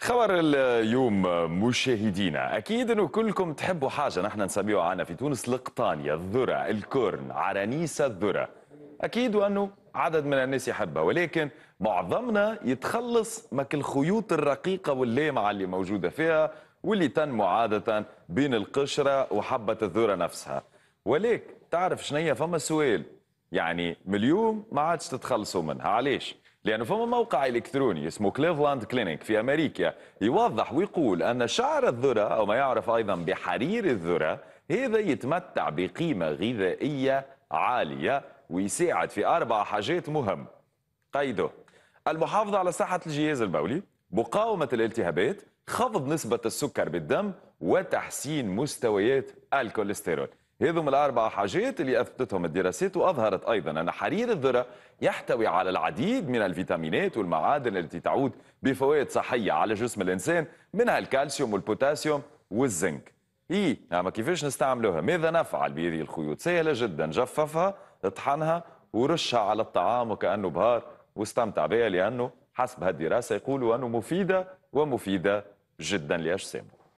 خبر اليوم مشاهدينا اكيد انه كلكم تحبوا حاجه نحن نسميوها عنا في تونس القطانيه الذره الكرن عرانيسه الذره اكيد وانه عدد من الناس يحبها ولكن معظمنا يتخلص من الخيوط الرقيقه واللامعه اللي موجوده فيها واللي تنمو عاده بين القشره وحبه الذره نفسها ولكن تعرف هي فما سؤال يعني من اليوم ما عادش تتخلصوا منها علاش لأنه فما موقع إلكتروني اسمه كليفلاند كلينيك في أمريكا يوضح ويقول أن شعر الذرة أو ما يعرف أيضا بحرير الذرة هذا يتمتع بقيمة غذائية عالية ويساعد في أربع حاجات مهم قيده المحافظة على صحة الجهاز البولي مقاومة الالتهابات خفض نسبة السكر بالدم وتحسين مستويات الكوليسترول هذم الأربع حاجات اللي أثبتتهم الدراسات وأظهرت أيضا أن حرير الذرة يحتوي على العديد من الفيتامينات والمعادن التي تعود بفوائد صحية على جسم الإنسان منها الكالسيوم والبوتاسيوم والزنك هي إيه، أما كيفاش نستعملوها ماذا نفعل بهذه الخيوط سهلة جدا جففها اطحنها ورشها على الطعام وكأنه بهار واستمتع بها لأنه حسب هالدراسة يقولوا أنه مفيدة ومفيدة جدا لأجسامه